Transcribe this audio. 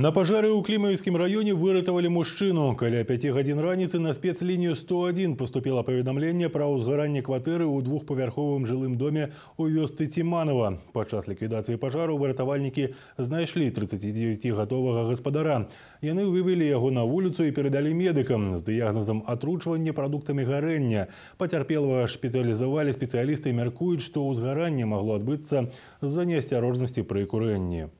На пожары у Климовском районе выратавалі мужчину. Каля 5 гадзін раніцы на спецлинию 101 поступило поведомление про ўзгаранне кватэры у двухповерховом жылым доме у вёсцы Тиманова. Под час ликвидации пожару выратавальнікі знайшлі 39гадовага гаспадара. Яны вывели его на улицу и передали медикам с диагнозом атручвання продуктами горения. Потерпелого шпитализовали специалисты и мяркуюць, что ўзгаранне могло отбыться за неосторожности при курении.